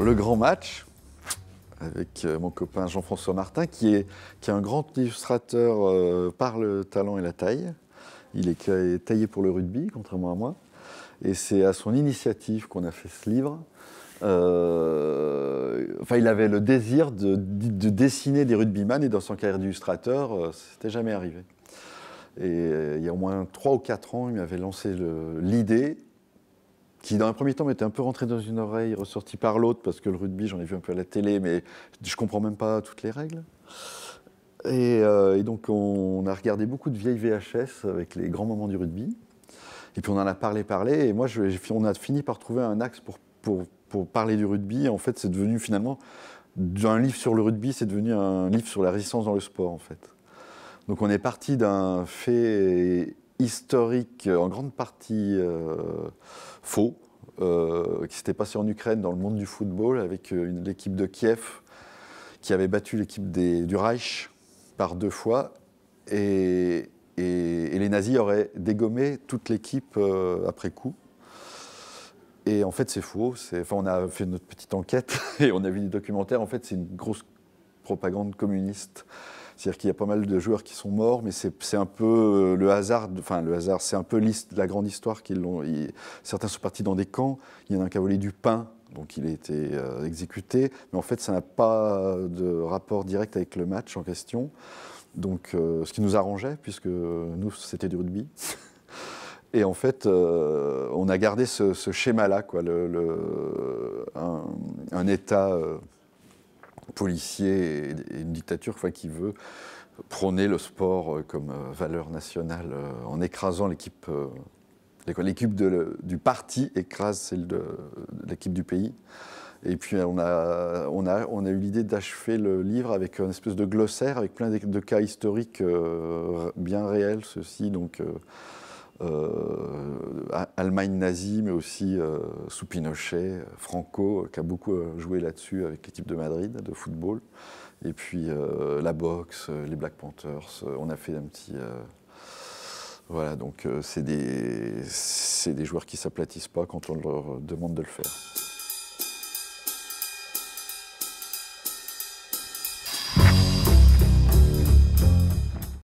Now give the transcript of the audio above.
le grand match avec euh, mon copain Jean-François Martin, qui est, qui est un grand illustrateur euh, par le talent et la taille. Il est taillé pour le rugby, contrairement à moi. Et c'est à son initiative qu'on a fait ce livre. Euh, enfin, il avait le désir de, dessiner des rugbyman et dans son carrière d'illustrateur, c'était jamais arrivé. Et il y a au moins trois ou quatre ans, il m'avait lancé l'idée qui dans un premier temps m'était un peu rentré dans une oreille, ressorti par l'autre, parce que le rugby, j'en ai vu un peu à la télé, mais je comprends même pas toutes les règles. Et, euh, donc on, a regardé beaucoup de vieilles VHS avec les grands moments du rugby. Et puis on en a parlé, parlé, et moi je, on a fini par trouver un axe pour, pour, parler du rugby. en fait, c'est devenu finalement, d'un livre sur le rugby, c'est devenu un livre sur la résistance dans le sport, en fait. Donc on est parti d'un fait historique euh, en grande partie euh, faux, euh, qui s'était passé en Ukraine dans le monde du football avec l'équipe de Kiev qui avait battu l'équipe du Reich par deux fois. Et, et, les nazis auraient dégommé toute l'équipe après coup. Et en fait, c'est faux. Enfin, on a fait notre petite enquête et on a vu des documentaires. En fait, c'est une grosse propagande communiste c'est-à-dire qu'il y a pas mal de joueurs qui sont morts, mais c'est un peu euh, le hasard, enfin le hasard, c'est un peu la grande histoire qu'ils l'ont. Certains sont partis dans des camps, il y en a un qui a volé du pain, donc il a été euh, exécuté, mais en fait ça n'a pas de rapport direct avec le match en question. Donc euh, ce qui nous arrangeait, puisque nous c'était du rugby. Et en fait, on a gardé ce, schéma-là, quoi, un, état policier et, une dictature quoi qui veut prôner le sport euh, comme euh, valeur nationale euh, en écrasant l'équipe. L'équipe du parti écrase celle de, l'équipe du pays. Et puis on a, on a, on a eu l'idée d'achever le livre avec une espèce de glossaire, avec plein de, cas historiques bien réels, ceci. Donc, euh, Allemagne nazie, mais aussi euh, sous Pinochet, Franco, qui a beaucoup euh, joué là-dessus avec l'équipe de Madrid de football. Et puis la boxe, les Black Panthers, on a fait un petit. Voilà, donc c'est des, des joueurs qui s'aplatissent pas quand on leur demande de le faire.